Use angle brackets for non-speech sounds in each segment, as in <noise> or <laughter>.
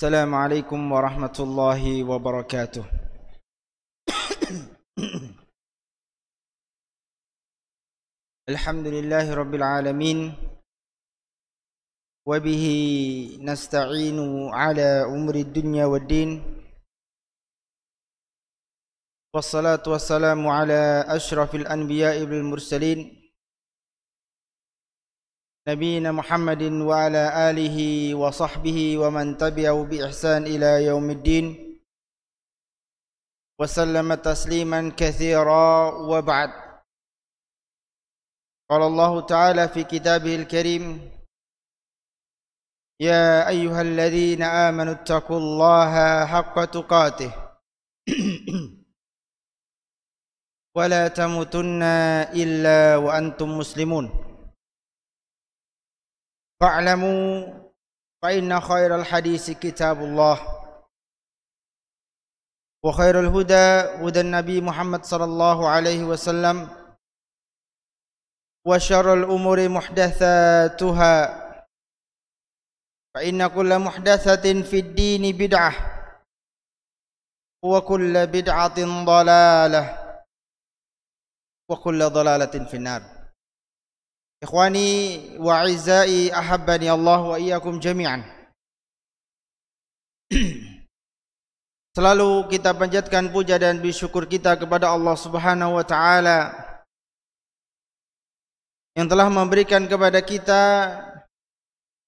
السلام عليكم ورحمة الله وبركاته <clears throat> الحمد لله رب العالمين وبه نستعين على أمر الدنيا والدين والصلاة والسلام على أشرف الأنبياء والمرسلين نبينا محمد وعلى آله وصحبه ومن تبعه بإحسان إلى يوم الدين وسلم تسليما كثيرا وبعد قال الله تعالى في كتابه الكريم يا أيها الذين آمنوا اتقوا الله حق تقاته ولا تموتن إلا وأنتم مسلمون فاعلموا فإن خير الحديث كتاب الله وخير الهدى هدى النبي محمد صلى الله عليه وسلم وشر الأمور محدثاتها فإن كل محدثة في الدين بدعة وكل بدعة ضلالة وكل ضلالة في النار Ikhwani wa izai ahabbani Allah wa iyyakum jami'an. <clears throat> Selalu kita panjatkan puja dan bersyukur kita kepada Allah Subhanahu wa taala yang telah memberikan kepada kita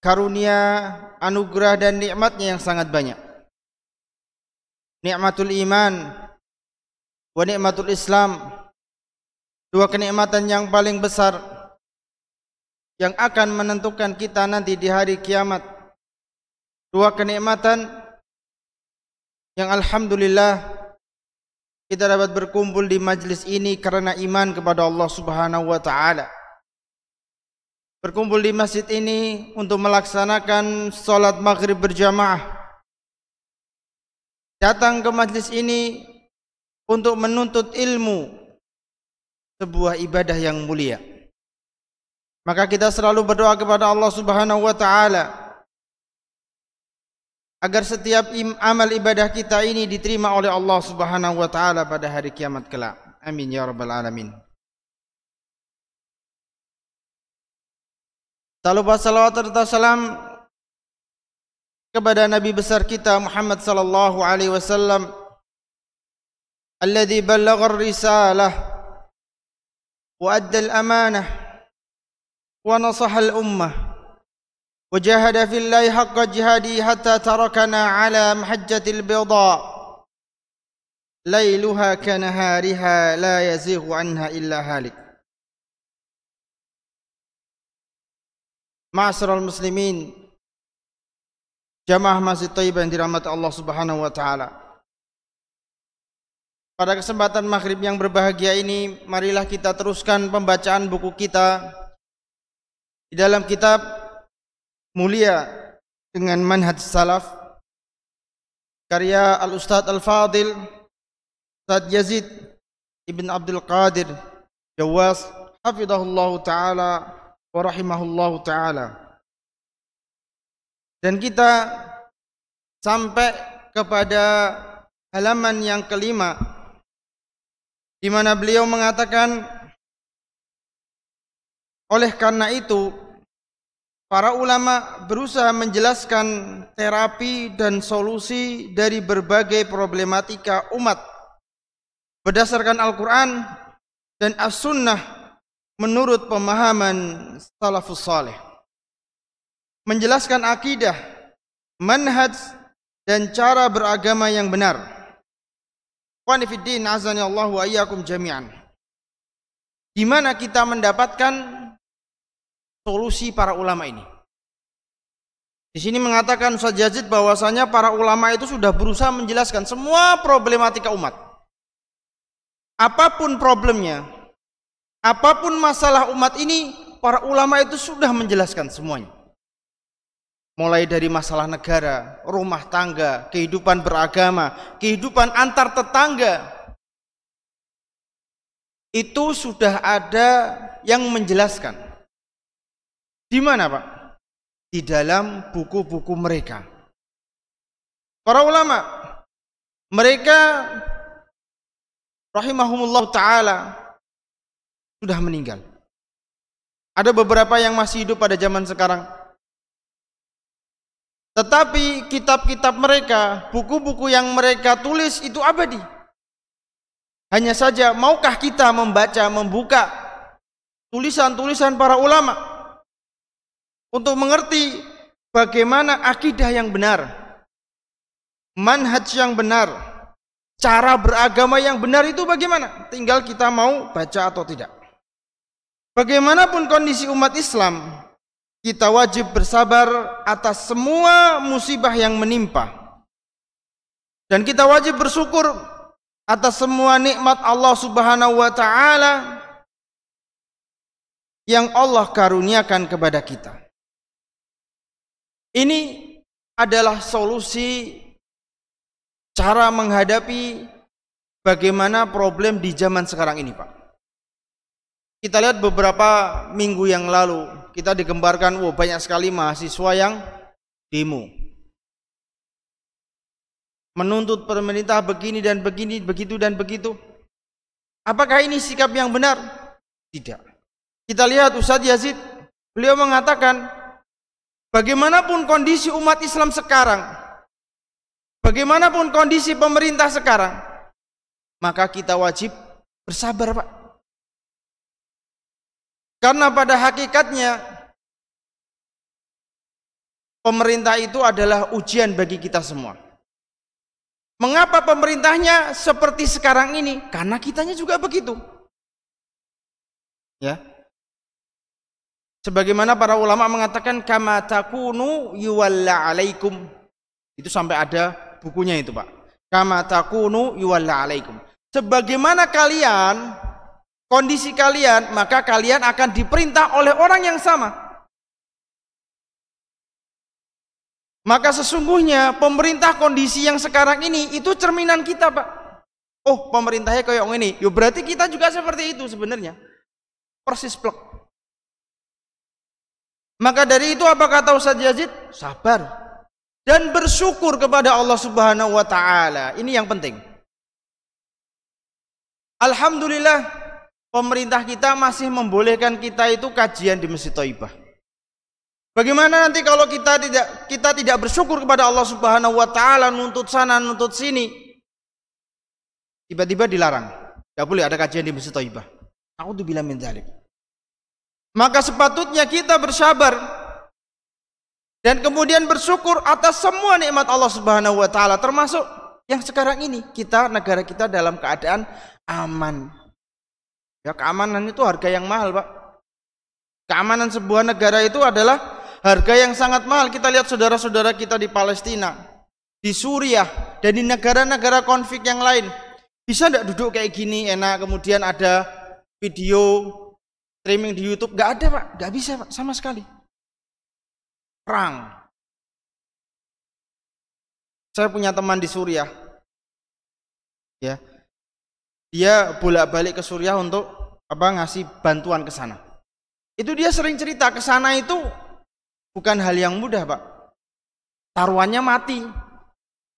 karunia, anugerah dan nikmatnya yang sangat banyak. Nikmatul iman wa nikmatul Islam. Dua kenikmatan yang paling besar yang akan menentukan kita nanti di hari kiamat. Dua kenikmatan yang alhamdulillah kita dapat berkumpul di majlis ini karena iman kepada Allah Subhanahu wa taala. Berkumpul di masjid ini untuk melaksanakan salat maghrib berjamaah. Datang ke majlis ini untuk menuntut ilmu sebuah ibadah yang mulia. Maka kita selalu berdoa kepada Allah Subhanahu wa taala agar setiap amal ibadah kita ini diterima oleh Allah Subhanahu wa taala pada hari kiamat kelak. Amin ya rabbal alamin. Tak lupa salawat serta salam kepada Nabi besar kita Muhammad sallallahu alaihi wasallam alladhi ballagha ar-risalah wa adda al-amanah ونصح الأمة وجاهد في الله حق جهاده حتى تركنا على محجة البيضاء ليلها كنهارها la yazighu anha illa halik Ma'asyiral muslimin jamaah Masjid Thayyibah yang dirahmati Allah Subhanahu wa taala. Pada kesempatan maghrib yang berbahagia ini, marilah kita teruskan pembacaan buku kita di dalam kitab mulia dengan manhaj salaf karya Al-Ustaz Al-Fadil Ustaz Yazid Ibn Abdul Qadir Jawas hafidahullahu taala Warahimahullahu taala. Dan kita sampai kepada halaman yang kelima di mana beliau mengatakan oleh karena itu Para ulama berusaha menjelaskan terapi dan solusi dari berbagai problematika umat berdasarkan Al-Quran dan As-Sunnah menurut pemahaman salafus saleh. Menjelaskan akidah, manhaj, dan cara beragama yang benar. Qanifiddin azani Allah jami'an. Di mana kita mendapatkan solusi para ulama ini. Di sini mengatakan Ustaz Yazid bahwasanya para ulama itu sudah berusaha menjelaskan semua problematika umat. Apapun problemnya, apapun masalah umat ini, para ulama itu sudah menjelaskan semuanya. Mulai dari masalah negara, rumah tangga, kehidupan beragama, kehidupan antar tetangga. Itu sudah ada yang menjelaskan. Di mana, Pak? Di dalam buku-buku mereka. Para ulama, mereka rahimahumullah taala sudah meninggal. Ada beberapa yang masih hidup pada zaman sekarang. Tetapi kitab-kitab mereka, buku-buku yang mereka tulis itu abadi. Hanya saja maukah kita membaca, membuka tulisan-tulisan para ulama? untuk mengerti bagaimana akidah yang benar, manhaj yang benar, cara beragama yang benar itu bagaimana? Tinggal kita mau baca atau tidak. Bagaimanapun kondisi umat Islam, kita wajib bersabar atas semua musibah yang menimpa. Dan kita wajib bersyukur atas semua nikmat Allah Subhanahu wa taala yang Allah karuniakan kepada kita. Ini adalah solusi cara menghadapi bagaimana problem di zaman sekarang ini, Pak. Kita lihat beberapa minggu yang lalu, kita digembarkan, wow, banyak sekali mahasiswa yang demo. Menuntut pemerintah begini dan begini, begitu dan begitu. Apakah ini sikap yang benar? Tidak. Kita lihat Ustadz Yazid, beliau mengatakan, Bagaimanapun kondisi umat Islam sekarang, bagaimanapun kondisi pemerintah sekarang, maka kita wajib bersabar, Pak. Karena pada hakikatnya pemerintah itu adalah ujian bagi kita semua. Mengapa pemerintahnya seperti sekarang ini? Karena kitanya juga begitu. Ya, sebagaimana para ulama mengatakan kama takunu yuwalla alaikum itu sampai ada bukunya itu pak kama takunu yuwalla alaikum sebagaimana kalian kondisi kalian maka kalian akan diperintah oleh orang yang sama maka sesungguhnya pemerintah kondisi yang sekarang ini itu cerminan kita pak oh pemerintahnya kayak ini yo ya, berarti kita juga seperti itu sebenarnya persis plek maka dari itu apa kata Ustaz Yazid? Sabar dan bersyukur kepada Allah Subhanahu wa taala. Ini yang penting. Alhamdulillah pemerintah kita masih membolehkan kita itu kajian di Masjid Thayyibah. Bagaimana nanti kalau kita tidak kita tidak bersyukur kepada Allah Subhanahu wa taala nuntut sana nuntut sini tiba-tiba dilarang. Tidak boleh ada kajian di Masjid Thayyibah. Aku tuh bilang min maka sepatutnya kita bersabar dan kemudian bersyukur atas semua nikmat Allah Subhanahu wa taala termasuk yang sekarang ini kita negara kita dalam keadaan aman. Ya keamanan itu harga yang mahal, Pak. Keamanan sebuah negara itu adalah harga yang sangat mahal. Kita lihat saudara-saudara kita di Palestina, di Suriah, dan di negara-negara konflik yang lain. Bisa tidak duduk kayak gini enak kemudian ada video streaming di YouTube nggak ada pak nggak bisa pak sama sekali perang saya punya teman di Suriah ya dia bolak-balik ke Suriah untuk apa ngasih bantuan ke sana itu dia sering cerita ke sana itu bukan hal yang mudah pak taruhannya mati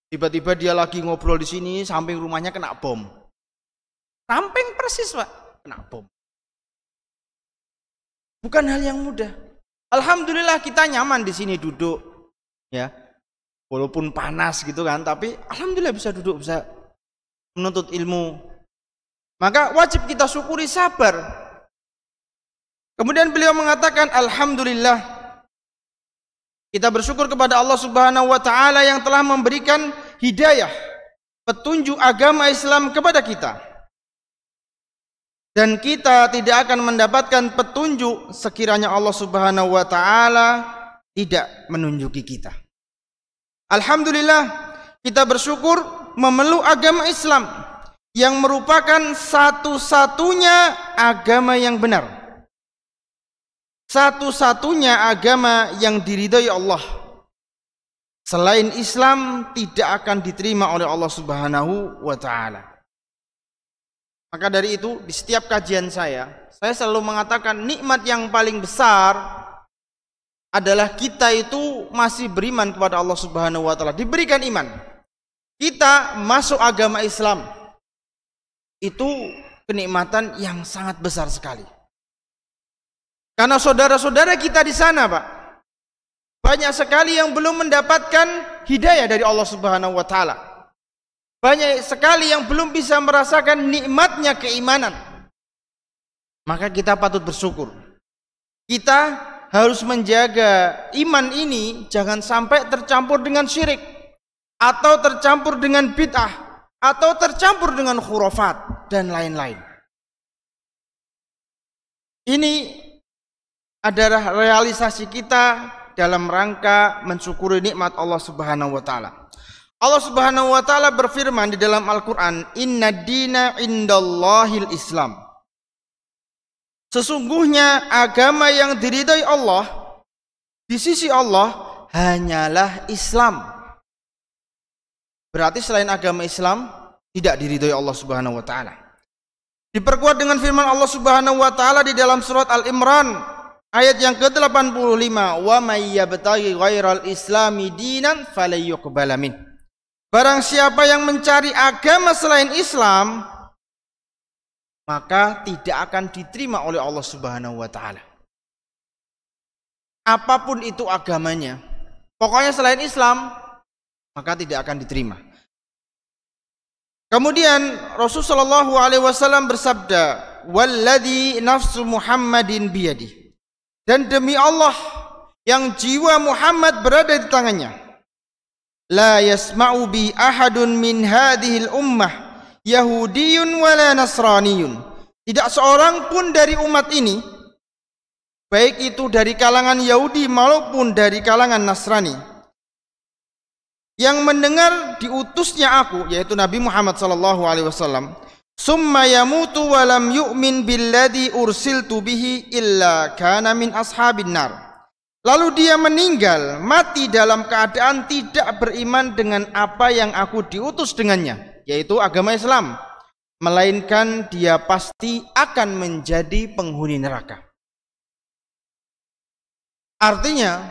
tiba-tiba dia lagi ngobrol di sini samping rumahnya kena bom samping persis pak kena bom Bukan hal yang mudah. Alhamdulillah kita nyaman di sini duduk. Ya. Walaupun panas gitu kan, tapi alhamdulillah bisa duduk, bisa menuntut ilmu. Maka wajib kita syukuri sabar. Kemudian beliau mengatakan alhamdulillah kita bersyukur kepada Allah Subhanahu wa taala yang telah memberikan hidayah, petunjuk agama Islam kepada kita dan kita tidak akan mendapatkan petunjuk sekiranya Allah Subhanahu wa taala tidak menunjuki kita. Alhamdulillah kita bersyukur memeluk agama Islam yang merupakan satu-satunya agama yang benar. Satu-satunya agama yang diridhai Allah. Selain Islam tidak akan diterima oleh Allah Subhanahu wa taala. Maka dari itu di setiap kajian saya, saya selalu mengatakan nikmat yang paling besar adalah kita itu masih beriman kepada Allah Subhanahu wa taala, diberikan iman. Kita masuk agama Islam. Itu kenikmatan yang sangat besar sekali. Karena saudara-saudara kita di sana, Pak, banyak sekali yang belum mendapatkan hidayah dari Allah Subhanahu wa taala. Banyak sekali yang belum bisa merasakan nikmatnya keimanan. Maka kita patut bersyukur. Kita harus menjaga iman ini jangan sampai tercampur dengan syirik atau tercampur dengan bid'ah atau tercampur dengan khurafat dan lain-lain. Ini adalah realisasi kita dalam rangka mensyukuri nikmat Allah Subhanahu wa taala. Allah Subhanahu wa taala berfirman di dalam Al-Qur'an, "Inna dina indallahil Islam." Sesungguhnya agama yang diridai Allah di sisi Allah hanyalah Islam. Berarti selain agama Islam tidak diridai Allah Subhanahu wa taala. Diperkuat dengan firman Allah Subhanahu wa taala di dalam surat Al-Imran ayat yang ke-85, "Wa may yabtaghi ghairal islami dinan falyuqbal min." Barang siapa yang mencari agama selain Islam, maka tidak akan diterima oleh Allah Subhanahu wa taala. Apapun itu agamanya, pokoknya selain Islam maka tidak akan diterima. Kemudian Rasulullah Shallallahu alaihi wasallam bersabda, "Walladzi nafsu Muhammadin biyadi." Dan demi Allah yang jiwa Muhammad berada di tangannya la yasma'u bi ahadun min hadhil ummah yahudiyun wala nasraniyun tidak seorang pun dari umat ini baik itu dari kalangan Yahudi maupun dari kalangan Nasrani yang mendengar diutusnya aku yaitu Nabi Muhammad sallallahu alaihi wasallam summa yamutu wa lam yu'min billadhi ursiltu bihi illa kana min ashabin nar Lalu dia meninggal, mati dalam keadaan tidak beriman dengan apa yang aku diutus dengannya, yaitu agama Islam. Melainkan dia pasti akan menjadi penghuni neraka. Artinya,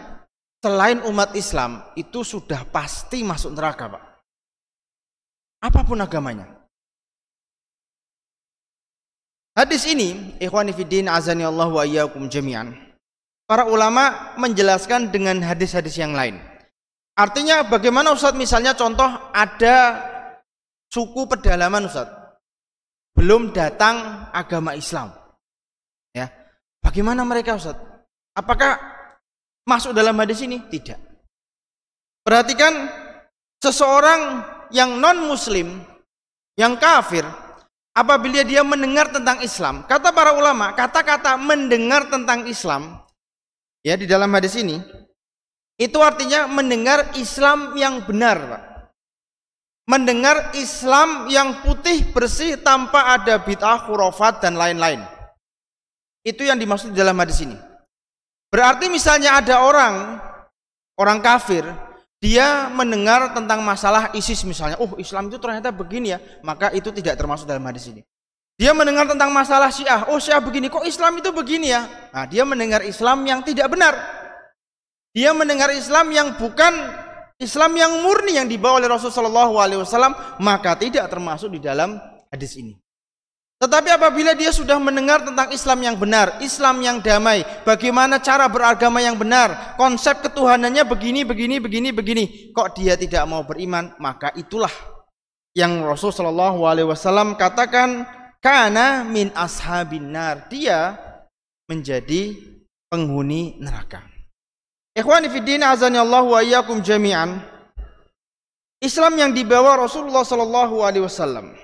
selain umat Islam itu sudah pasti masuk neraka, Pak. Apapun agamanya. Hadis ini, ikhwanifidin azani Allah wa jami'an para ulama menjelaskan dengan hadis-hadis yang lain. Artinya bagaimana Ustadz misalnya contoh ada suku pedalaman Ustadz belum datang agama Islam. Ya. Bagaimana mereka Ustadz? Apakah masuk dalam hadis ini? Tidak. Perhatikan seseorang yang non muslim, yang kafir, apabila dia mendengar tentang Islam, kata para ulama, kata-kata mendengar tentang Islam ya di dalam hadis ini itu artinya mendengar Islam yang benar Pak. mendengar Islam yang putih bersih tanpa ada bid'ah khurafat dan lain-lain itu yang dimaksud di dalam hadis ini berarti misalnya ada orang orang kafir dia mendengar tentang masalah ISIS misalnya, oh Islam itu ternyata begini ya, maka itu tidak termasuk dalam hadis ini. Dia mendengar tentang masalah Syiah. Oh, Syiah begini, kok Islam itu begini ya? Nah, dia mendengar Islam yang tidak benar. Dia mendengar Islam yang bukan Islam yang murni yang dibawa oleh Rasulullah SAW, maka tidak termasuk di dalam hadis ini. Tetapi apabila dia sudah mendengar tentang Islam yang benar, Islam yang damai, bagaimana cara beragama yang benar, konsep ketuhanannya begini, begini, begini, begini, kok dia tidak mau beriman, maka itulah yang Rasulullah SAW katakan karena min ashabin nar. Dia menjadi penghuni neraka. Ikhwani fiddin azani Allah wa iyyakum jami'an. Islam yang dibawa Rasulullah sallallahu alaihi wasallam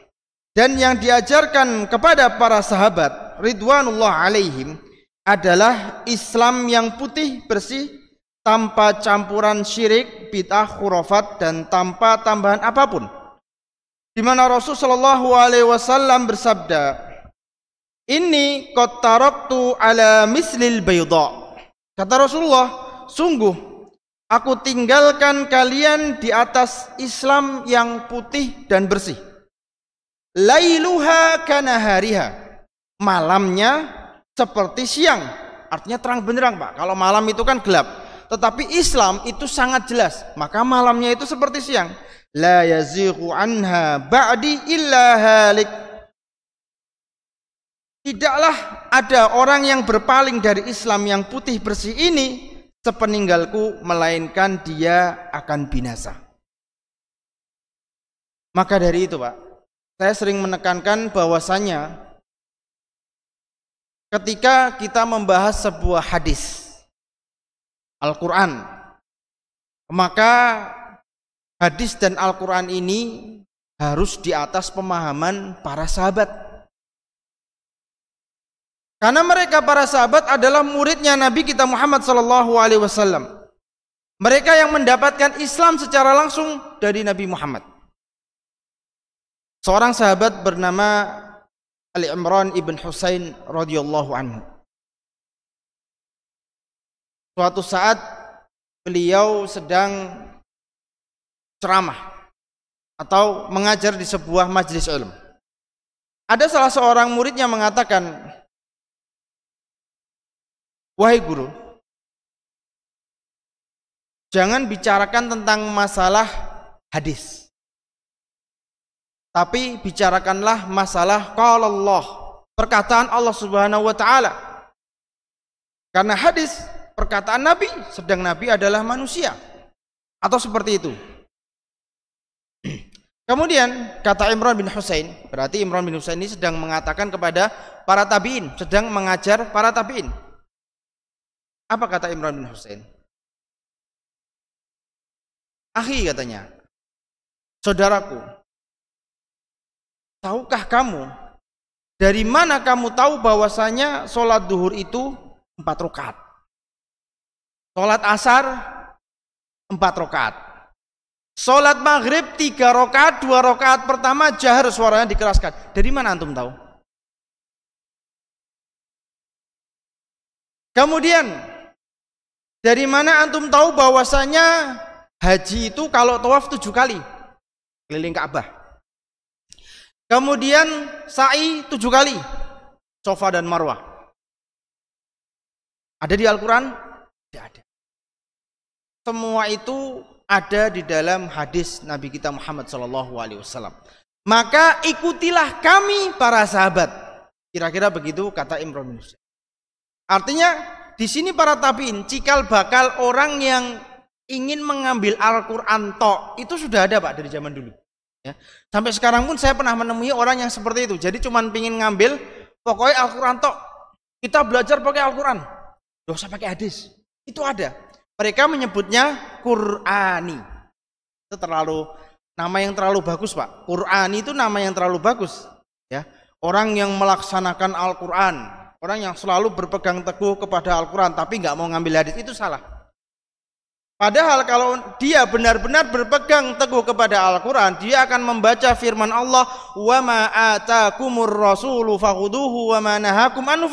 dan yang diajarkan kepada para sahabat ridwanullah alaihim adalah Islam yang putih bersih tanpa campuran syirik, bid'ah, khurafat dan tanpa tambahan apapun di mana Rasul Shallallahu Alaihi Wasallam bersabda, ini kotaraktu ala mislil bayda. Kata Rasulullah, sungguh aku tinggalkan kalian di atas Islam yang putih dan bersih. Lailuha kana hariha. Malamnya seperti siang. Artinya terang benderang, Pak. Kalau malam itu kan gelap. Tetapi Islam itu sangat jelas. Maka malamnya itu seperti siang la yazighu anha ba'di illa halik Tidaklah ada orang yang berpaling dari Islam yang putih bersih ini sepeninggalku melainkan dia akan binasa. Maka dari itu, Pak, saya sering menekankan bahwasanya ketika kita membahas sebuah hadis Al-Qur'an, maka hadis dan Al-Quran ini harus di atas pemahaman para sahabat. Karena mereka para sahabat adalah muridnya Nabi kita Muhammad Sallallahu Alaihi Wasallam. Mereka yang mendapatkan Islam secara langsung dari Nabi Muhammad. Seorang sahabat bernama Ali Imran ibn Husain radhiyallahu anhu. Suatu saat beliau sedang ceramah atau mengajar di sebuah majelis ilmu. Ada salah seorang murid yang mengatakan, "Wahai guru, jangan bicarakan tentang masalah hadis." tapi bicarakanlah masalah kalau Allah perkataan Allah Subhanahu wa taala karena hadis perkataan nabi sedang nabi adalah manusia atau seperti itu Kemudian kata Imran bin Husain, berarti Imran bin Husain ini sedang mengatakan kepada para tabiin, sedang mengajar para tabiin. Apa kata Imran bin Husain? Akhi katanya, saudaraku, tahukah kamu dari mana kamu tahu bahwasanya sholat duhur itu empat rakaat, sholat asar empat rakaat, Sholat maghrib tiga rokaat, dua rokaat pertama jahar suaranya dikeraskan. Dari mana antum tahu? Kemudian dari mana antum tahu bahwasanya haji itu kalau tawaf tujuh kali keliling Ka'bah. Kemudian sa'i tujuh kali sofa dan marwah. Ada di Al-Quran? Tidak ada. Semua itu ada di dalam hadis Nabi kita Muhammad Shallallahu Alaihi Wasallam. Maka ikutilah kami para sahabat. Kira-kira begitu kata Imran bin Husain. Artinya di sini para tabiin cikal bakal orang yang ingin mengambil Al-Quran tok itu sudah ada pak dari zaman dulu. Ya. Sampai sekarang pun saya pernah menemui orang yang seperti itu. Jadi cuma pingin ngambil pokoknya Al-Quran tok. Kita belajar pakai Al-Quran. Gak usah pakai hadis. Itu ada. Mereka menyebutnya Qur'ani. Itu terlalu nama yang terlalu bagus, Pak. Qur'ani itu nama yang terlalu bagus, ya. Orang yang melaksanakan Al-Qur'an, orang yang selalu berpegang teguh kepada Al-Qur'an tapi nggak mau ngambil hadis itu salah. Padahal kalau dia benar-benar berpegang teguh kepada Al-Quran, dia akan membaca firman Allah, wa ma atakumur rasulu fahuduhu wa ma nahakum anu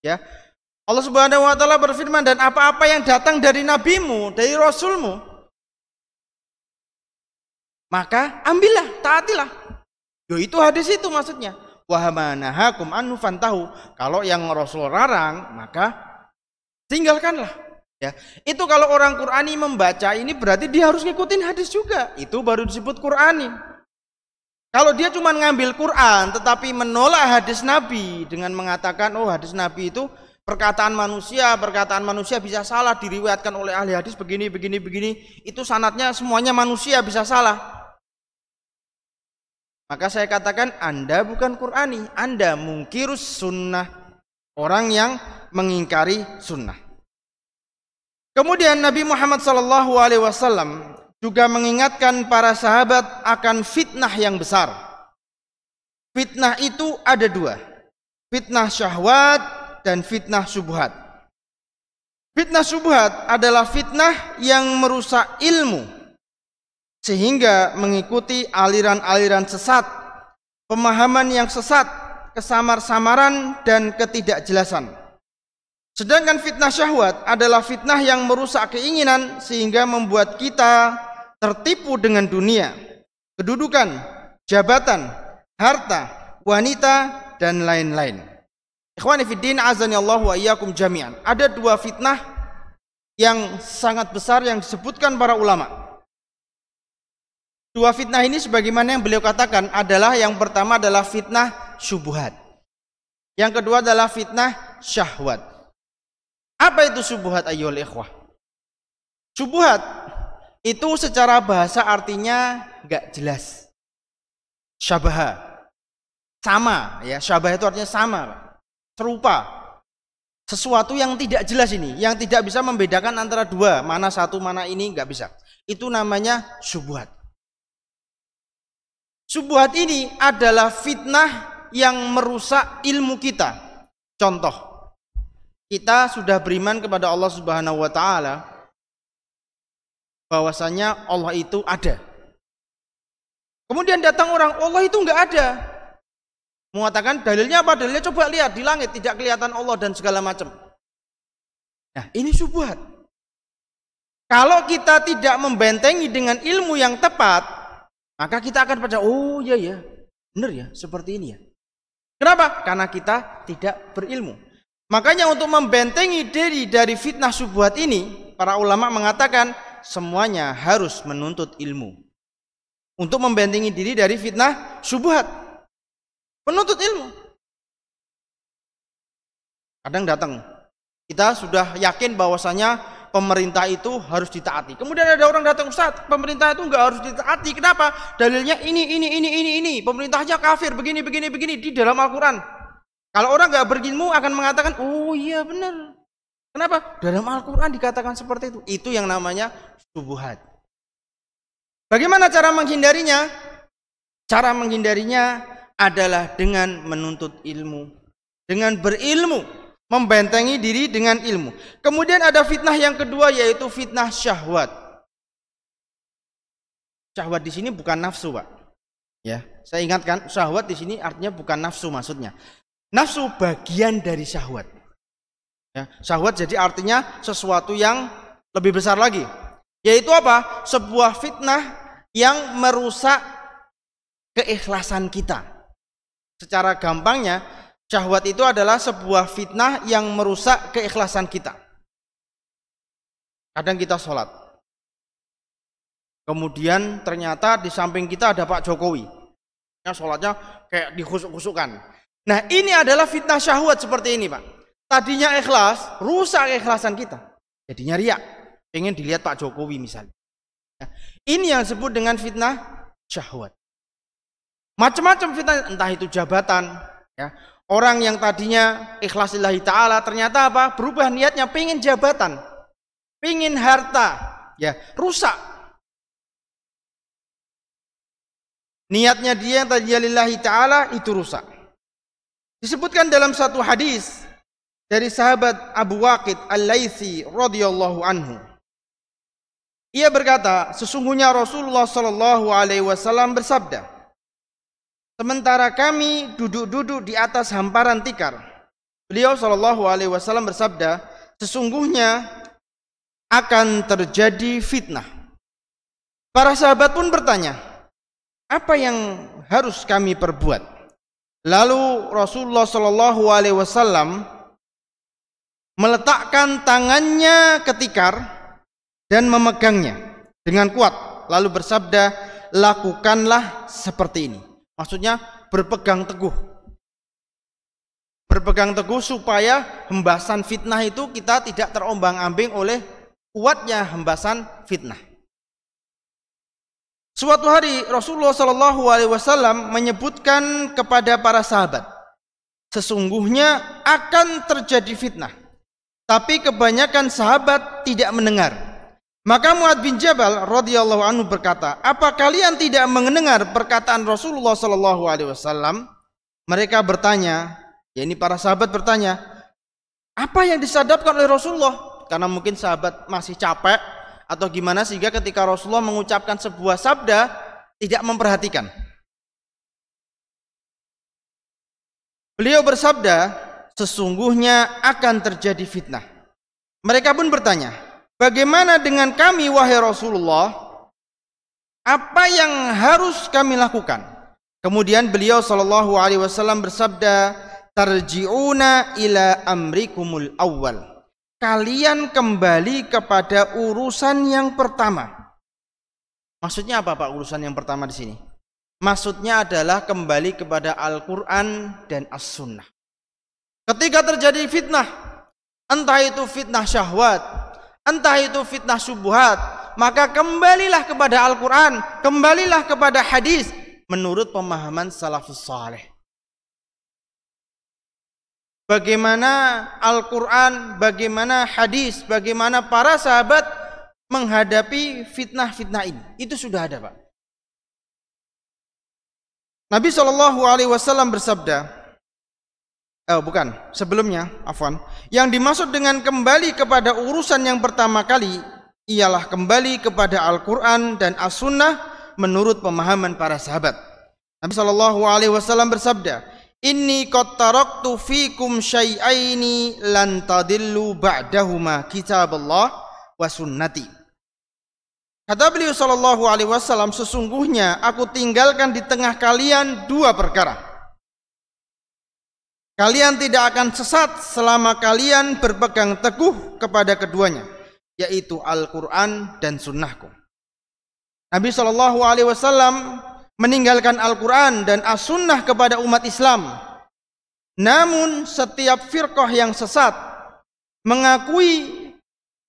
Ya, Allah Subhanahu wa taala berfirman dan apa-apa yang datang dari nabimu, dari rasulmu, maka ambillah, taatilah. Yo itu hadis itu maksudnya. Wahamanahakum anhu fantahu. Kalau yang Rasul larang, maka tinggalkanlah. Ya. Itu kalau orang Qurani membaca ini berarti dia harus ngikutin hadis juga. Itu baru disebut Qurani. Kalau dia cuma ngambil Quran tetapi menolak hadis Nabi dengan mengatakan oh hadis Nabi itu perkataan manusia, perkataan manusia bisa salah diriwayatkan oleh ahli hadis begini begini begini, itu sanatnya semuanya manusia bisa salah. Maka saya katakan Anda bukan Qur'ani, Anda mungkirus sunnah, orang yang mengingkari sunnah. Kemudian Nabi Muhammad SAW juga mengingatkan para sahabat akan fitnah yang besar. Fitnah itu ada dua, fitnah syahwat dan fitnah subhat. Fitnah subhat adalah fitnah yang merusak ilmu sehingga mengikuti aliran-aliran sesat, pemahaman yang sesat, kesamar-samaran dan ketidakjelasan. Sedangkan fitnah syahwat adalah fitnah yang merusak keinginan sehingga membuat kita tertipu dengan dunia, kedudukan, jabatan, harta, wanita dan lain-lain. Ikhwani fiddin azani Allah wa iyyakum jami'an. Ada dua fitnah yang sangat besar yang disebutkan para ulama. Dua fitnah ini sebagaimana yang beliau katakan adalah yang pertama adalah fitnah syubhat. Yang kedua adalah fitnah syahwat. Apa itu syubhat ayyuhal ikhwah? Syubhat itu secara bahasa artinya gak jelas. Syabaha. Sama ya, syabaha itu artinya sama, Pak serupa sesuatu yang tidak jelas ini yang tidak bisa membedakan antara dua mana satu mana ini nggak bisa itu namanya subuhat subuhat ini adalah fitnah yang merusak ilmu kita contoh kita sudah beriman kepada Allah Subhanahu wa taala bahwasanya Allah itu ada kemudian datang orang Allah itu nggak ada mengatakan dalilnya apa? Dalilnya coba lihat di langit tidak kelihatan Allah dan segala macam. Nah, ini subhat Kalau kita tidak membentengi dengan ilmu yang tepat, maka kita akan percaya, oh iya ya, benar ya, seperti ini ya. Kenapa? Karena kita tidak berilmu. Makanya untuk membentengi diri dari fitnah subhat ini, para ulama mengatakan semuanya harus menuntut ilmu. Untuk membentengi diri dari fitnah subhat Penuntut ilmu. Kadang datang, kita sudah yakin bahwasanya pemerintah itu harus ditaati. Kemudian ada orang datang, Ustaz, pemerintah itu nggak harus ditaati. Kenapa? Dalilnya ini, ini, ini, ini, ini. Pemerintahnya kafir, begini, begini, begini. Di dalam Al-Quran. Kalau orang nggak berilmu akan mengatakan, oh iya benar. Kenapa? Dalam Al-Quran dikatakan seperti itu. Itu yang namanya subuhat. Bagaimana cara menghindarinya? Cara menghindarinya adalah dengan menuntut ilmu, dengan berilmu, membentengi diri dengan ilmu. Kemudian ada fitnah yang kedua yaitu fitnah syahwat. Syahwat di sini bukan nafsu, Pak. Ya, saya ingatkan syahwat di sini artinya bukan nafsu maksudnya. Nafsu bagian dari syahwat. Ya, syahwat jadi artinya sesuatu yang lebih besar lagi. Yaitu apa? Sebuah fitnah yang merusak keikhlasan kita. Secara gampangnya, syahwat itu adalah sebuah fitnah yang merusak keikhlasan kita. Kadang kita sholat. Kemudian ternyata di samping kita ada Pak Jokowi. Ya, sholatnya kayak dikusuk-kusukkan Nah ini adalah fitnah syahwat seperti ini Pak. Tadinya ikhlas, rusak keikhlasan kita. Jadinya riak. ingin dilihat Pak Jokowi misalnya. Nah, ini yang disebut dengan fitnah syahwat. Macam-macam fitnah, entah itu jabatan, ya. Orang yang tadinya lillahi ta'ala ternyata apa? Berubah niatnya, pingin jabatan, pingin harta, ya rusak. Niatnya dia yang tadinya lillahi ta'ala itu rusak. Disebutkan dalam satu hadis dari sahabat Abu Waqid Al-Laitsi radhiyallahu anhu. Ia berkata, sesungguhnya Rasulullah sallallahu alaihi wasallam bersabda, Sementara kami duduk-duduk di atas hamparan tikar. Beliau Shallallahu Alaihi Wasallam bersabda, sesungguhnya akan terjadi fitnah. Para sahabat pun bertanya, apa yang harus kami perbuat? Lalu Rasulullah Shallallahu Alaihi Wasallam meletakkan tangannya ke tikar dan memegangnya dengan kuat, lalu bersabda, lakukanlah seperti ini. Maksudnya berpegang teguh. Berpegang teguh supaya hembasan fitnah itu kita tidak terombang-ambing oleh kuatnya hembasan fitnah. Suatu hari Rasulullah Shallallahu Alaihi Wasallam menyebutkan kepada para sahabat, sesungguhnya akan terjadi fitnah, tapi kebanyakan sahabat tidak mendengar. Maka Muad bin Jabal radhiyallahu anhu berkata, "Apa kalian tidak mendengar perkataan Rasulullah sallallahu alaihi wasallam?" Mereka bertanya, ya ini para sahabat bertanya, "Apa yang disadapkan oleh Rasulullah?" Karena mungkin sahabat masih capek atau gimana sehingga ketika Rasulullah mengucapkan sebuah sabda tidak memperhatikan. Beliau bersabda, "Sesungguhnya akan terjadi fitnah." Mereka pun bertanya, Bagaimana dengan kami wahai Rasulullah? Apa yang harus kami lakukan? Kemudian beliau sallallahu alaihi wasallam bersabda, "Tarji'una ila amrikumul awal." Kalian kembali kepada urusan yang pertama. Maksudnya apa Pak urusan yang pertama di sini? Maksudnya adalah kembali kepada Al-Qur'an dan As-Sunnah. Ketika terjadi fitnah, entah itu fitnah syahwat, entah itu fitnah subuhat, maka kembalilah kepada Al-Quran, kembalilah kepada hadis menurut pemahaman salafus saleh. Bagaimana Al-Quran, bagaimana hadis, bagaimana para sahabat menghadapi fitnah-fitnah ini. Itu sudah ada, Pak. Nabi Shallallahu Alaihi Wasallam bersabda, eh bukan, sebelumnya, afwan. Yang dimaksud dengan kembali kepada urusan yang pertama kali ialah kembali kepada Al-Qur'an dan As-Sunnah menurut pemahaman para sahabat. Nabi Shallallahu alaihi wasallam bersabda, "Inni kotaroktu taraktu fikum syai'aini lan ba'dahuma ba'dahuma Allah wa sunnati." Kata beliau Shallallahu alaihi wasallam, "Sesungguhnya aku tinggalkan di tengah kalian dua perkara." Kalian tidak akan sesat selama kalian berpegang teguh kepada keduanya, yaitu Al-Quran dan Sunnahku. Nabi Shallallahu Alaihi Wasallam meninggalkan Al-Quran dan As-Sunnah kepada umat Islam. Namun setiap firqah yang sesat mengakui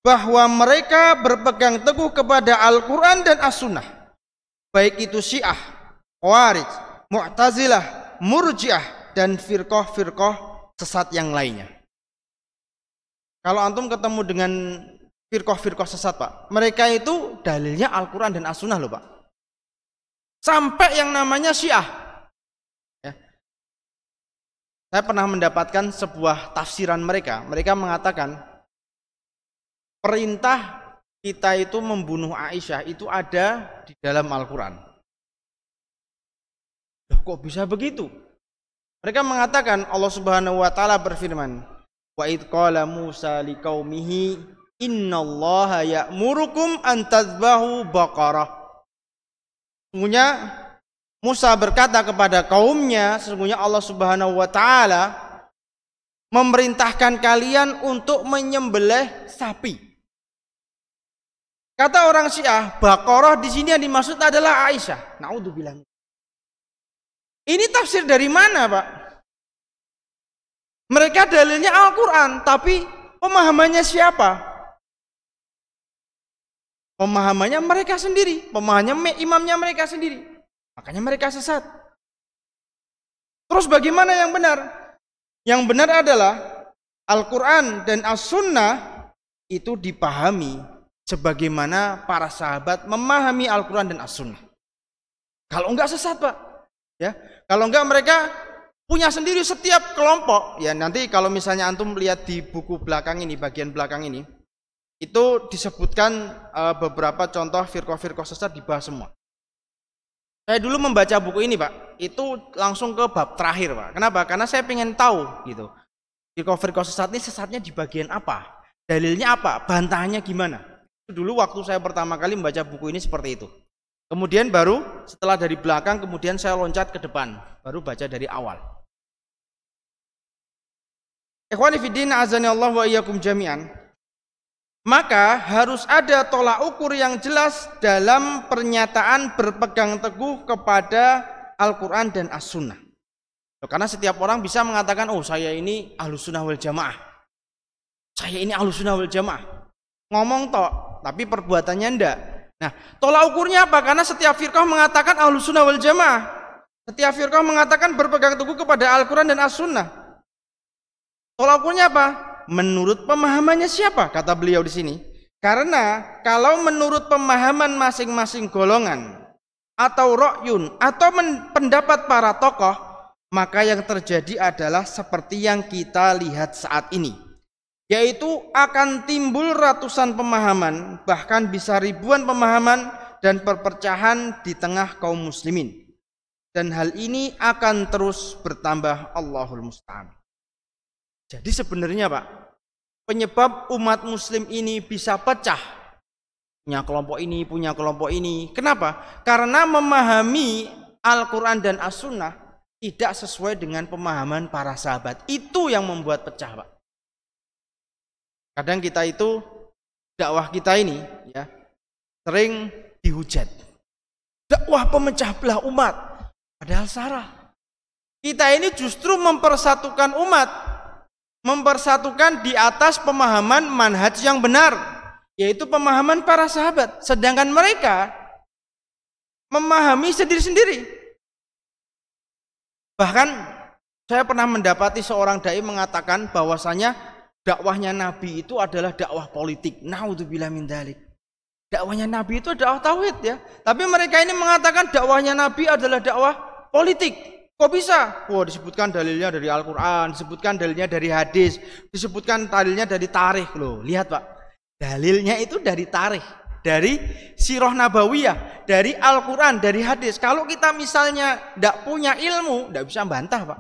bahwa mereka berpegang teguh kepada Al-Quran dan As-Sunnah. Baik itu Syiah, Khawarij, Mu'tazilah, Murjiah, dan firkoh firkoh sesat yang lainnya. Kalau antum ketemu dengan firkoh firkoh sesat, Pak, mereka itu dalilnya Al-Quran dan As-Sunnah loh, Pak. Sampai yang namanya Syiah. Ya. Saya pernah mendapatkan sebuah tafsiran mereka. Mereka mengatakan, perintah kita itu membunuh Aisyah itu ada di dalam Al-Quran. kok bisa begitu? Mereka mengatakan Allah Subhanahu wa taala berfirman, "Wa id qala Musa liqaumihi innallaha ya'murukum an tadhbahu baqarah." Sesungguhnya Musa berkata kepada kaumnya, sesungguhnya Allah Subhanahu wa taala memerintahkan kalian untuk menyembelih sapi. Kata orang Syiah, Baqarah di sini yang dimaksud adalah Aisyah. Naudzubillah. Ini tafsir dari mana, Pak? Mereka dalilnya Al-Qur'an, tapi pemahamannya siapa? Pemahamannya mereka sendiri, pemahamannya imamnya mereka sendiri. Makanya mereka sesat. Terus bagaimana yang benar? Yang benar adalah Al-Qur'an dan As-Sunnah itu dipahami sebagaimana para sahabat memahami Al-Qur'an dan As-Sunnah. Kalau enggak sesat, Pak. Ya. Kalau enggak mereka punya sendiri setiap kelompok. Ya nanti kalau misalnya antum lihat di buku belakang ini, bagian belakang ini, itu disebutkan eh, beberapa contoh firqah-firqah sesat dibahas semua. Saya dulu membaca buku ini, Pak. Itu langsung ke bab terakhir, Pak. Kenapa? Karena saya pengen tahu gitu. Firqah-firqah sesat ini sesatnya di bagian apa? Dalilnya apa? Bantahannya gimana? Dulu waktu saya pertama kali membaca buku ini seperti itu. Kemudian baru setelah dari belakang kemudian saya loncat ke depan, baru baca dari awal. Ikhwani fiddin azani Allah wa iyyakum jami'an. Maka harus ada tolak ukur yang jelas dalam pernyataan berpegang teguh kepada Al-Quran dan As-Sunnah. Karena setiap orang bisa mengatakan, oh saya ini ahlu sunnah wal jamaah. Saya ini ahlu sunnah wal jamaah. Ngomong tok, tapi perbuatannya ndak. Nah, tolak ukurnya apa? Karena setiap firqah mengatakan ahlu sunnah wal jamaah. Setiap firqah mengatakan berpegang teguh kepada Al-Quran dan As-Sunnah. Tolak ukurnya apa? Menurut pemahamannya siapa? Kata beliau di sini. Karena kalau menurut pemahaman masing-masing golongan atau rokyun atau pendapat para tokoh, maka yang terjadi adalah seperti yang kita lihat saat ini yaitu akan timbul ratusan pemahaman, bahkan bisa ribuan pemahaman dan perpecahan di tengah kaum muslimin. Dan hal ini akan terus bertambah Allahul Musta'an. Jadi sebenarnya Pak, penyebab umat muslim ini bisa pecah punya kelompok ini, punya kelompok ini. Kenapa? Karena memahami Al-Quran dan As-Sunnah tidak sesuai dengan pemahaman para sahabat. Itu yang membuat pecah, Pak. Kadang kita itu dakwah kita ini ya sering dihujat. Dakwah pemecah belah umat. Padahal Sarah. Kita ini justru mempersatukan umat. Mempersatukan di atas pemahaman manhaj yang benar. Yaitu pemahaman para sahabat. Sedangkan mereka memahami sendiri-sendiri. Bahkan saya pernah mendapati seorang da'i mengatakan bahwasanya dakwahnya Nabi itu adalah dakwah politik. Naudzubillah min dalik. Dakwahnya Nabi itu dakwah tauhid ya. Tapi mereka ini mengatakan dakwahnya Nabi adalah dakwah politik. Kok bisa? Wah, oh, disebutkan dalilnya dari Al-Qur'an, disebutkan dalilnya dari hadis, disebutkan dalilnya dari tarikh loh. Lihat, Pak. Dalilnya itu dari tarikh dari sirah nabawiyah, dari Al-Quran, dari hadis. Kalau kita misalnya tidak punya ilmu, tidak bisa bantah Pak.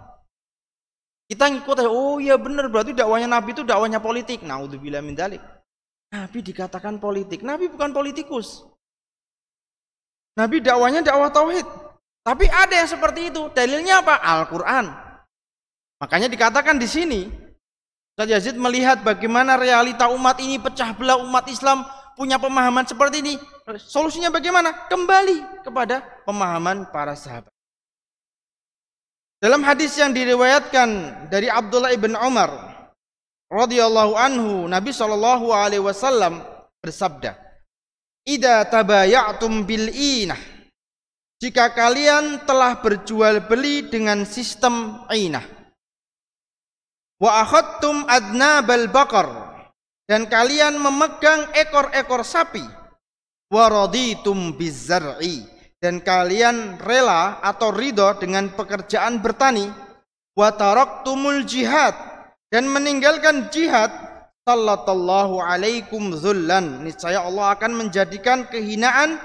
Kita ngikut aja, oh iya benar berarti dakwanya Nabi itu dakwanya politik. Naudzubillah min dalik. Nabi dikatakan politik. Nabi bukan politikus. Nabi dakwanya dakwah tauhid. Tapi ada yang seperti itu. Dalilnya apa? Al-Qur'an. Makanya dikatakan di sini Ustaz Yazid melihat bagaimana realita umat ini pecah belah umat Islam punya pemahaman seperti ini. Solusinya bagaimana? Kembali kepada pemahaman para sahabat. Dalam hadis yang diriwayatkan dari Abdullah ibn Umar radhiyallahu anhu, Nabi Shallallahu alaihi wasallam bersabda, "Ida tabayatum bil inah." Jika kalian telah berjual beli dengan sistem inah, wa akhadtum adnabal baqar dan kalian memegang ekor-ekor sapi, wa raditum bizar'i dan kalian rela atau ridho dengan pekerjaan bertani watarok tumul jihad dan meninggalkan jihad sallallahu alaikum zullan niscaya Allah akan menjadikan kehinaan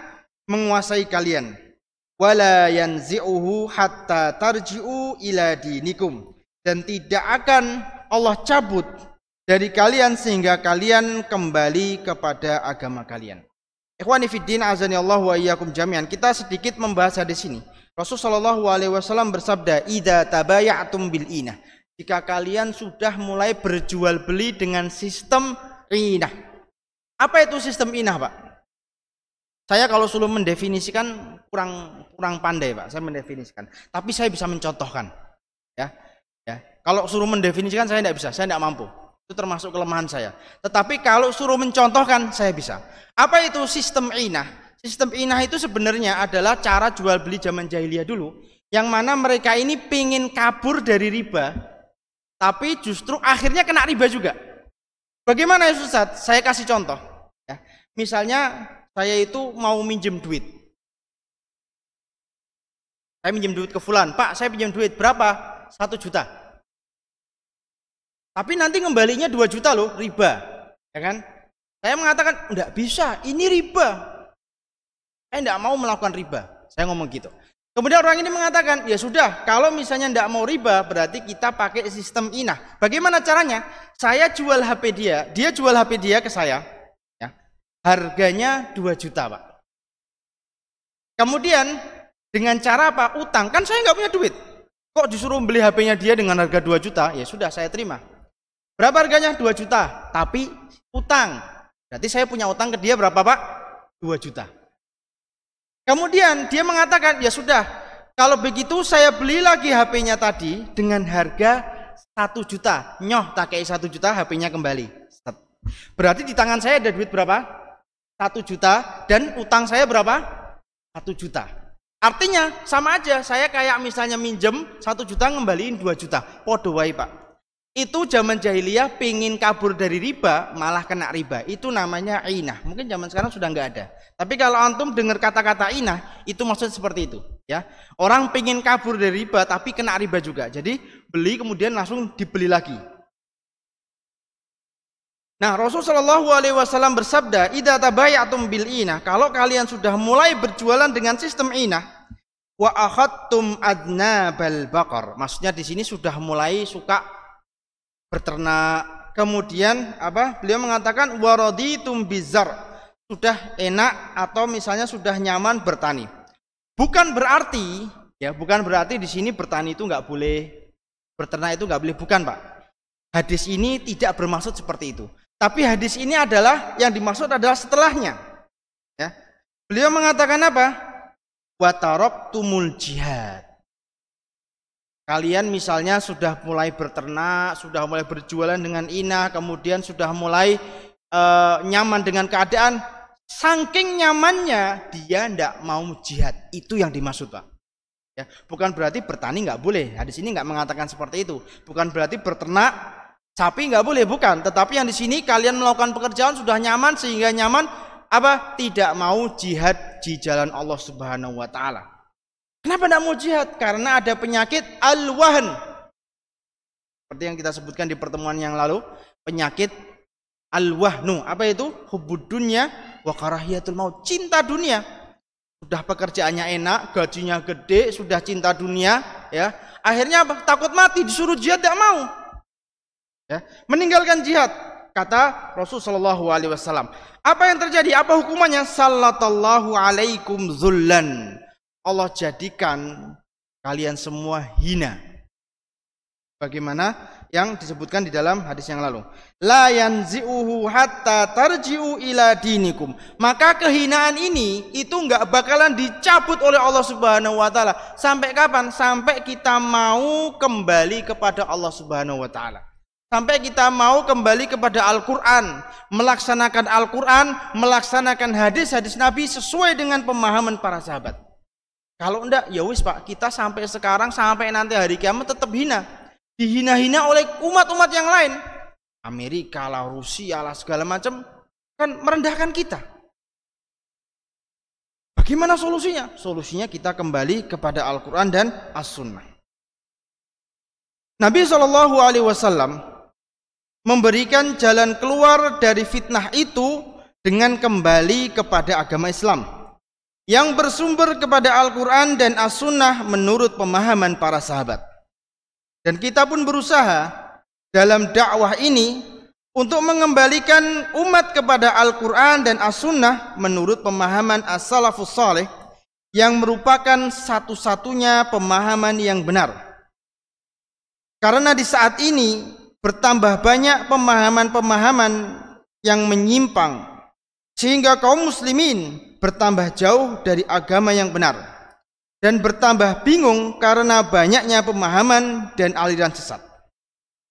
menguasai kalian wala yanzi'uhu hatta tarji'u ila dinikum dan tidak akan Allah cabut dari kalian sehingga kalian kembali kepada agama kalian Ikhwani fiddin azani Allah wa iyyakum jami'an. Kita sedikit membahas di sini. Rasul sallallahu alaihi wasallam bersabda, "Idza tabayatum bil inah." Jika kalian sudah mulai berjual beli dengan sistem inah. Apa itu sistem inah, Pak? Saya kalau suruh mendefinisikan kurang kurang pandai, Pak. Saya mendefinisikan. Tapi saya bisa mencontohkan. Ya. Ya. Kalau suruh mendefinisikan saya tidak bisa, saya tidak mampu. Itu termasuk kelemahan saya. Tetapi kalau suruh mencontohkan, saya bisa. Apa itu sistem inah? Sistem inah itu sebenarnya adalah cara jual beli zaman jahiliyah dulu, yang mana mereka ini pingin kabur dari riba, tapi justru akhirnya kena riba juga. Bagaimana ya Ustaz? Saya kasih contoh. Ya. Misalnya saya itu mau minjem duit. Saya minjem duit ke Fulan, Pak saya pinjam duit berapa? Satu juta tapi nanti ngembalinya 2 juta loh riba, ya kan? Saya mengatakan enggak bisa, ini riba. Saya eh, enggak mau melakukan riba. Saya ngomong gitu. Kemudian orang ini mengatakan, ya sudah, kalau misalnya enggak mau riba, berarti kita pakai sistem inah. Bagaimana caranya? Saya jual HP dia, dia jual HP dia ke saya. Ya. Harganya 2 juta, Pak. Kemudian dengan cara apa? Utang. Kan saya nggak punya duit. Kok disuruh beli HP-nya dia dengan harga 2 juta? Ya sudah, saya terima. Berapa harganya? 2 juta. Tapi utang. Berarti saya punya utang ke dia berapa Pak? 2 juta. Kemudian dia mengatakan, ya sudah, kalau begitu saya beli lagi HP-nya tadi dengan harga 1 juta. Nyoh tak kayak 1 juta HP-nya kembali. Berarti di tangan saya ada duit berapa? 1 juta dan utang saya berapa? 1 juta. Artinya sama aja saya kayak misalnya minjem 1 juta ngembaliin 2 juta. Podowai Pak. Itu zaman jahiliyah pingin kabur dari riba malah kena riba. Itu namanya inah. Mungkin zaman sekarang sudah nggak ada. Tapi kalau antum dengar kata-kata inah, itu maksud seperti itu, ya. Orang pingin kabur dari riba tapi kena riba juga. Jadi beli kemudian langsung dibeli lagi. Nah, Rasul Shallallahu alaihi wasallam bersabda, "Idza tabayatum bil inah." Kalau kalian sudah mulai berjualan dengan sistem inah, wa adna bal bakar Maksudnya di sini sudah mulai suka berternak. Kemudian apa? Beliau mengatakan warodi tumbizar sudah enak atau misalnya sudah nyaman bertani. Bukan berarti ya bukan berarti di sini bertani itu nggak boleh berternak itu nggak boleh bukan pak. Hadis ini tidak bermaksud seperti itu. Tapi hadis ini adalah yang dimaksud adalah setelahnya. Ya. Beliau mengatakan apa? Watarok tumul jihad. Kalian misalnya sudah mulai berternak, sudah mulai berjualan dengan ina, kemudian sudah mulai e, nyaman dengan keadaan. Saking nyamannya dia tidak mau jihad. Itu yang dimaksud Pak. Ya, bukan berarti bertani nggak boleh. Nah, di sini nggak mengatakan seperti itu. Bukan berarti berternak sapi nggak boleh, bukan. Tetapi yang di sini kalian melakukan pekerjaan sudah nyaman sehingga nyaman apa tidak mau jihad di jalan Allah Subhanahu wa taala. Kenapa tidak mau jihad? Karena ada penyakit al-wahan. Seperti yang kita sebutkan di pertemuan yang lalu, penyakit al-wahnu. Apa itu? Hubud dunia wa karahiyatul maut. Cinta dunia. Sudah pekerjaannya enak, gajinya gede, sudah cinta dunia, ya. Akhirnya apa? Takut mati, disuruh jihad tidak mau. Ya. Meninggalkan jihad, kata Rasul Shallallahu Alaihi Wasallam. Apa yang terjadi? Apa hukumannya? Sallallahu alaikum zullan Allah jadikan kalian semua hina. Bagaimana yang disebutkan di dalam hadis yang lalu. La yanzi'uhu hatta tarji'u ila dinikum. Maka kehinaan ini itu nggak bakalan dicabut oleh Allah Subhanahu wa taala. Sampai kapan? Sampai kita mau kembali kepada Allah Subhanahu wa taala. Sampai kita mau kembali kepada Al-Quran, melaksanakan Al-Quran, melaksanakan hadis-hadis Nabi sesuai dengan pemahaman para sahabat. Kalau enggak, ya wis Pak, kita sampai sekarang sampai nanti hari kiamat tetap hina. Dihina-hina oleh umat-umat yang lain. Amerika lah, Rusia lah, segala macam kan merendahkan kita. Bagaimana solusinya? Solusinya kita kembali kepada Al-Quran dan As-Sunnah. Nabi Shallallahu Alaihi Wasallam memberikan jalan keluar dari fitnah itu dengan kembali kepada agama Islam yang bersumber kepada Al-Quran dan As-Sunnah menurut pemahaman para sahabat. Dan kita pun berusaha dalam dakwah ini untuk mengembalikan umat kepada Al-Quran dan As-Sunnah menurut pemahaman As-Salafus Salih yang merupakan satu-satunya pemahaman yang benar. Karena di saat ini bertambah banyak pemahaman-pemahaman yang menyimpang sehingga kaum muslimin bertambah jauh dari agama yang benar dan bertambah bingung karena banyaknya pemahaman dan aliran sesat.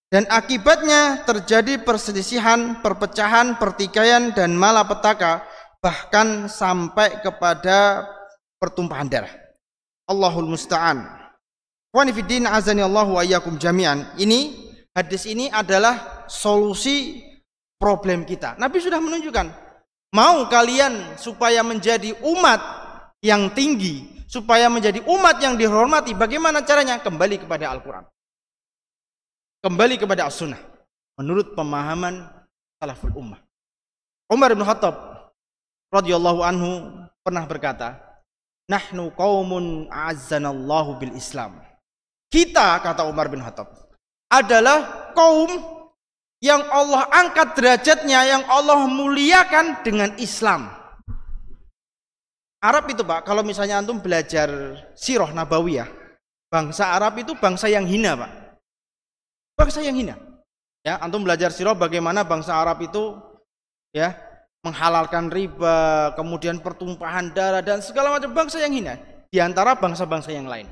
Dan akibatnya terjadi perselisihan, perpecahan, pertikaian dan malapetaka bahkan sampai kepada pertumpahan darah. Allahul musta'an. Wanifidin azani Allahu ayyakum jami'an. Ini hadis ini adalah solusi problem kita. Nabi sudah menunjukkan Mau kalian supaya menjadi umat yang tinggi, supaya menjadi umat yang dihormati, bagaimana caranya? Kembali kepada Al-Quran. Kembali kepada As-Sunnah. Menurut pemahaman salaful ummah. Umar bin Khattab radhiyallahu anhu pernah berkata, "Nahnu qaumun azzanallahu bil Islam." Kita kata Umar bin Khattab adalah kaum yang Allah angkat derajatnya, yang Allah muliakan dengan Islam. Arab itu Pak, kalau misalnya antum belajar sirah nabawiyah, bangsa Arab itu bangsa yang hina Pak. Bangsa yang hina. Ya, antum belajar sirah bagaimana bangsa Arab itu ya menghalalkan riba, kemudian pertumpahan darah dan segala macam bangsa yang hina di antara bangsa-bangsa yang lain.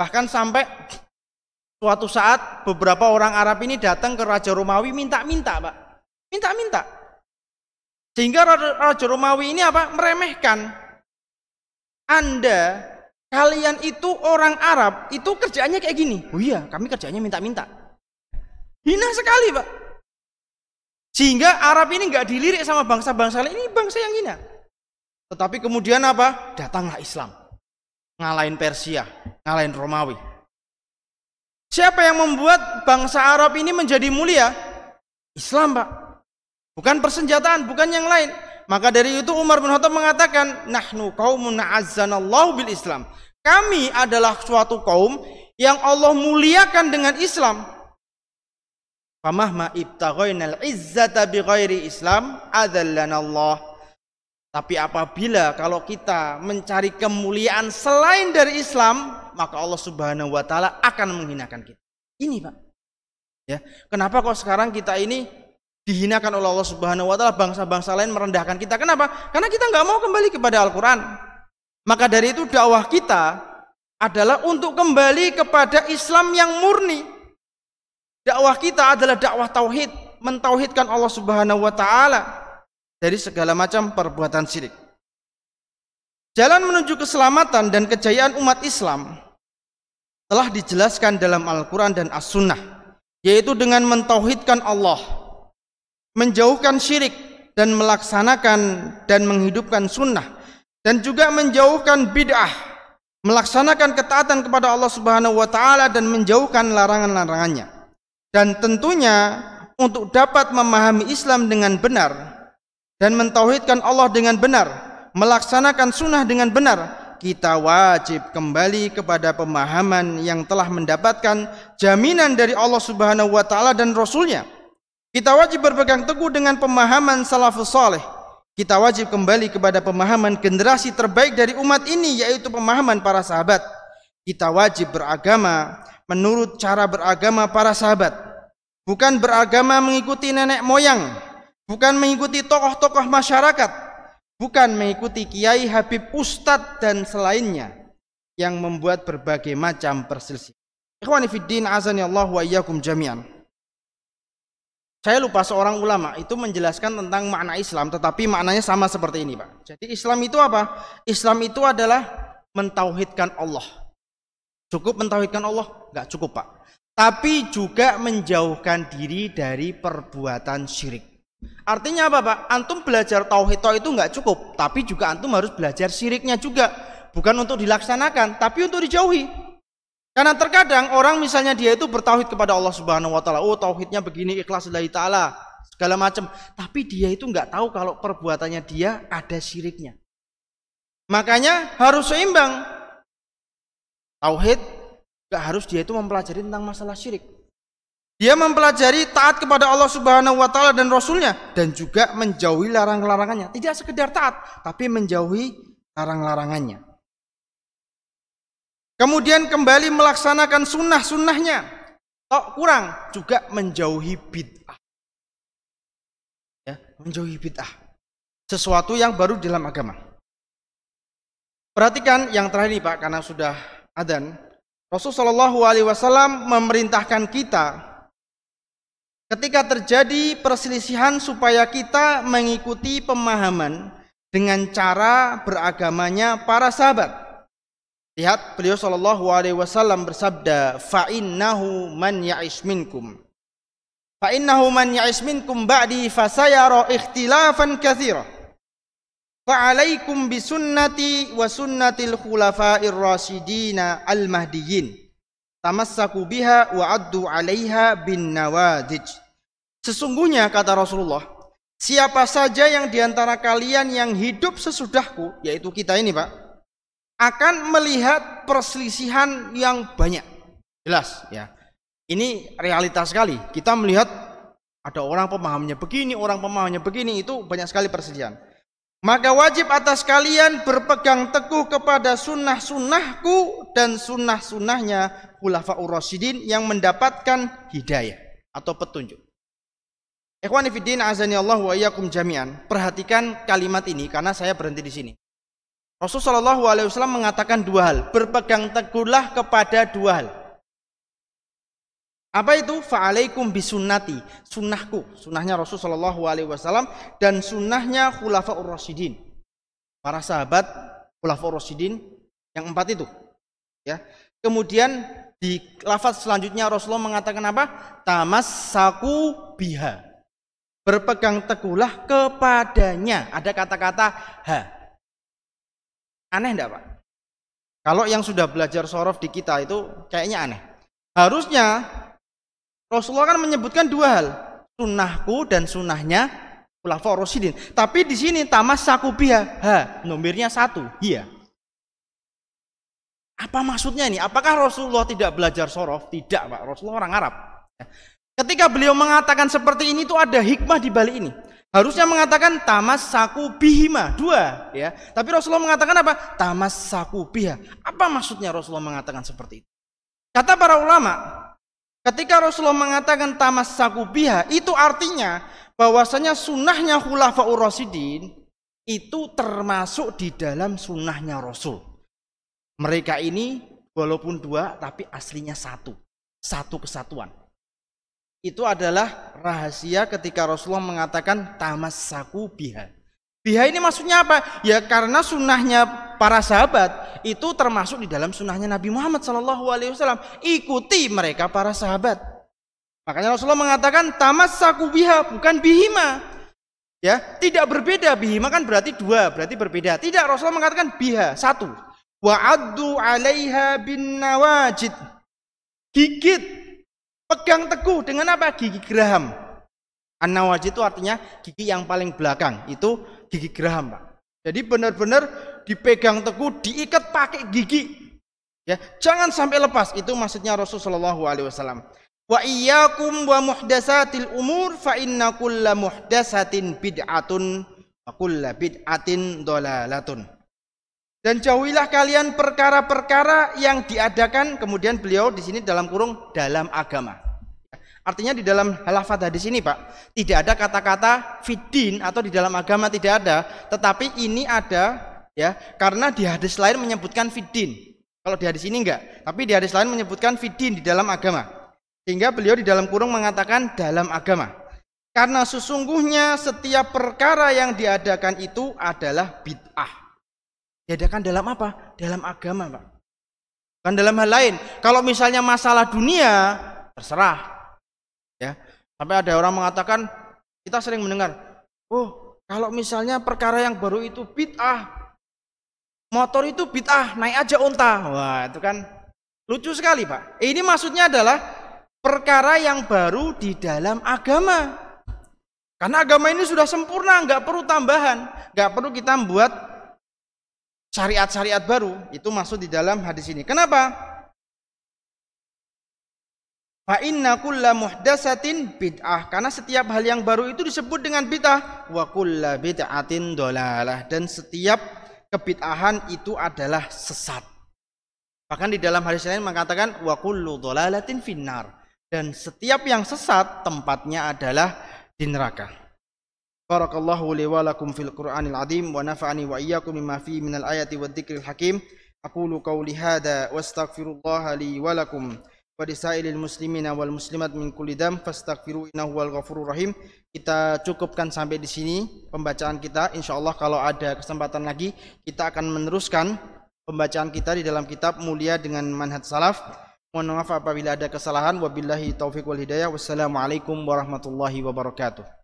Bahkan sampai Suatu saat beberapa orang Arab ini datang ke Raja Romawi minta-minta, Pak. Minta-minta. Sehingga Raja Romawi ini apa? Meremehkan. Anda, kalian itu orang Arab, itu kerjaannya kayak gini. Oh iya, kami kerjaannya minta-minta. Hina sekali, Pak. Sehingga Arab ini nggak dilirik sama bangsa-bangsa lain. Ini bangsa yang hina. Tetapi kemudian apa? Datanglah Islam. Ngalahin Persia, ngalahin Romawi. Siapa yang membuat bangsa Arab ini menjadi mulia? Islam, Pak. Bukan persenjataan, bukan yang lain. Maka dari itu Umar bin Khattab mengatakan, "Nahnu qaumun azzanallahu bil Islam." Kami adalah suatu kaum yang Allah muliakan dengan Islam. Famahma ibtaghainal izzata bighairi Islam adzallanallah. Tapi apabila kalau kita mencari kemuliaan selain dari Islam, maka Allah Subhanahu wa taala akan menghinakan kita. Ini, Pak. Ya. Kenapa kok sekarang kita ini dihinakan oleh Allah Subhanahu wa taala, bangsa-bangsa lain merendahkan kita? Kenapa? Karena kita nggak mau kembali kepada Al-Qur'an. Maka dari itu dakwah kita adalah untuk kembali kepada Islam yang murni. Dakwah kita adalah dakwah tauhid, mentauhidkan Allah Subhanahu wa taala dari segala macam perbuatan syirik. Jalan menuju keselamatan dan kejayaan umat Islam telah dijelaskan dalam Al-Quran dan As-Sunnah yaitu dengan mentauhidkan Allah menjauhkan syirik dan melaksanakan dan menghidupkan sunnah dan juga menjauhkan bid'ah melaksanakan ketaatan kepada Allah Subhanahu wa taala dan menjauhkan larangan-larangannya dan tentunya untuk dapat memahami Islam dengan benar dan mentauhidkan Allah dengan benar melaksanakan sunnah dengan benar kita wajib kembali kepada pemahaman yang telah mendapatkan jaminan dari Allah Subhanahu wa taala dan rasulnya. Kita wajib berpegang teguh dengan pemahaman salafus saleh. Kita wajib kembali kepada pemahaman generasi terbaik dari umat ini yaitu pemahaman para sahabat. Kita wajib beragama menurut cara beragama para sahabat. Bukan beragama mengikuti nenek moyang, bukan mengikuti tokoh-tokoh masyarakat, bukan mengikuti kiai, habib, ustadz dan selainnya yang membuat berbagai macam perselisihan. Ikhwani fiddin azani Allah wa iyyakum jami'an. Saya lupa seorang ulama itu menjelaskan tentang makna Islam tetapi maknanya sama seperti ini, Pak. Jadi Islam itu apa? Islam itu adalah mentauhidkan Allah. Cukup mentauhidkan Allah? Enggak cukup, Pak. Tapi juga menjauhkan diri dari perbuatan syirik. Artinya apa Pak? Antum belajar tauhid itu nggak cukup, tapi juga antum harus belajar syiriknya juga. Bukan untuk dilaksanakan, tapi untuk dijauhi. Karena terkadang orang misalnya dia itu bertauhid kepada Allah Subhanahu wa taala, oh tauhidnya begini ikhlas lillahi taala, segala macam, tapi dia itu nggak tahu kalau perbuatannya dia ada syiriknya. Makanya harus seimbang. Tauhid gak harus dia itu mempelajari tentang masalah syirik. Dia mempelajari taat kepada Allah Subhanahu wa taala dan rasulnya dan juga menjauhi larang-larangannya. Tidak sekedar taat, tapi menjauhi larang-larangannya. Kemudian kembali melaksanakan sunnah-sunnahnya. Tok kurang juga menjauhi bid'ah. Ya, menjauhi bid'ah. Sesuatu yang baru dalam agama. Perhatikan yang terakhir ini Pak karena sudah adan. Rasulullah Shallallahu alaihi wasallam memerintahkan kita ketika terjadi perselisihan supaya kita mengikuti pemahaman dengan cara beragamanya para sahabat. Lihat beliau Shallallahu alaihi wasallam bersabda, "Fa innahu man ya'ish minkum." Fa innahu man ya'ish minkum ba'di sayara ikhtilafan katsira. Fa alaikum sunnati wa sunnatil khulafa'ir rasidina al-mahdiyyin tamassaku biha wa addu 'alaiha bin nawadij. Sesungguhnya kata Rasulullah, siapa saja yang diantara kalian yang hidup sesudahku, yaitu kita ini Pak, akan melihat perselisihan yang banyak. Jelas ya. Ini realitas sekali. Kita melihat ada orang pemahamannya begini, orang pemahamannya begini, itu banyak sekali perselisihan. Maka wajib atas kalian berpegang teguh kepada sunnah-sunnahku dan sunnah-sunnahnya khulafaur Rasidin yang mendapatkan hidayah atau petunjuk. Ikhwanifidin fiddin azani Allah wa iyyakum jami'an. Perhatikan kalimat ini karena saya berhenti di sini. Rasulullah SAW mengatakan dua hal, berpegang teguhlah kepada dua hal. Apa itu? Fa'alaikum bisunnati. Sunnahku. Sunnahnya Rasul Shallallahu Alaihi Wasallam dan sunnahnya Khulafaur Rasyidin. Para sahabat Khulafaur Rasyidin yang empat itu. Ya. Kemudian di lafaz selanjutnya Rasulullah mengatakan apa? Tamassaku biha. Berpegang teguhlah kepadanya. Ada kata-kata ha. Aneh enggak Pak? Kalau yang sudah belajar sorof di kita itu kayaknya aneh. Harusnya Rasulullah kan menyebutkan dua hal, sunnahku dan sunnahnya Khulafaur Rasidin. Tapi di sini tamas sakubiha, ha, nomirnya satu, iya. Apa maksudnya ini? Apakah Rasulullah tidak belajar sorof? Tidak, Pak. Rasulullah orang Arab. Ketika beliau mengatakan seperti ini itu ada hikmah di balik ini. Harusnya mengatakan tamas saku bihima dua, ya. Tapi Rasulullah mengatakan apa? Tamas saku biha. Apa maksudnya Rasulullah mengatakan seperti itu? Kata para ulama, Ketika Rasulullah mengatakan tamas sakubiha, itu artinya bahwasanya sunnahnya khulafaur rasidin itu termasuk di dalam sunnahnya Rasul. Mereka ini walaupun dua tapi aslinya satu. Satu kesatuan. Itu adalah rahasia ketika Rasulullah mengatakan tamas sakubiha. Biha ini maksudnya apa? Ya karena sunnahnya para sahabat itu termasuk di dalam sunnahnya Nabi Muhammad SAW. Ikuti mereka para sahabat. Makanya Rasulullah mengatakan saku biha bukan bihima. Ya, tidak berbeda bihima kan berarti dua, berarti berbeda. Tidak Rasulullah mengatakan biha satu. Wa addu alaiha bin nawajid. Gigit, pegang teguh dengan apa? Gigi geraham. An nawajid itu artinya gigi yang paling belakang. Itu gigi geraham, Pak. Jadi benar-benar dipegang teguh, diikat pakai gigi. Ya, jangan sampai lepas. Itu maksudnya Rasulullah Shallallahu alaihi wasallam. Wa iyyakum wa muhdasatil umur fa inna kulla muhdasatin bid'atun wa kulla bid'atin dolalatun. Dan jauhilah kalian perkara-perkara yang diadakan kemudian beliau di sini dalam kurung dalam agama. Artinya di dalam lafaz hadis ini Pak, tidak ada kata-kata fidin atau di dalam agama tidak ada, tetapi ini ada ya, karena di hadis lain menyebutkan fidin. Kalau di hadis ini enggak, tapi di hadis lain menyebutkan fidin di dalam agama. Sehingga beliau di dalam kurung mengatakan dalam agama. Karena sesungguhnya setiap perkara yang diadakan itu adalah bid'ah. Diadakan dalam apa? Dalam agama, Pak. Bukan dalam hal lain. Kalau misalnya masalah dunia, terserah Sampai ada orang mengatakan, kita sering mendengar, oh kalau misalnya perkara yang baru itu bid'ah, motor itu bid'ah, naik aja unta. Wah itu kan lucu sekali Pak. Ini maksudnya adalah perkara yang baru di dalam agama. Karena agama ini sudah sempurna, nggak perlu tambahan, nggak perlu kita membuat syariat-syariat baru. Itu masuk di dalam hadis ini. Kenapa? Fa inna kulla muhdatsatin bid'ah. Karena setiap hal yang baru itu disebut dengan bid'ah. Wa kulla bid'atin dolalah. Dan setiap kebid'ahan itu adalah sesat. Bahkan di dalam hadis lain mengatakan wa kullu dolalatin finnar. Dan setiap yang sesat tempatnya adalah di neraka. Barakallahu li wa lakum fil Qur'anil azim wa nafa'ani wa iyyakum mimma fi minal ayati wadh-dhikril hakim. Aqulu qawli hadha wa li wa lakum muslimin المسلمين muslimat min kulli dam fastaghfiru innahu wal ghafurur rahim. Kita cukupkan sampai di sini pembacaan kita. Insyaallah kalau ada kesempatan lagi kita akan meneruskan pembacaan kita di dalam kitab Mulia dengan Manhaj Salaf. Mohon maaf apabila ada kesalahan. Wabillahi taufiq wal hidayah. Wassalamualaikum warahmatullahi wabarakatuh.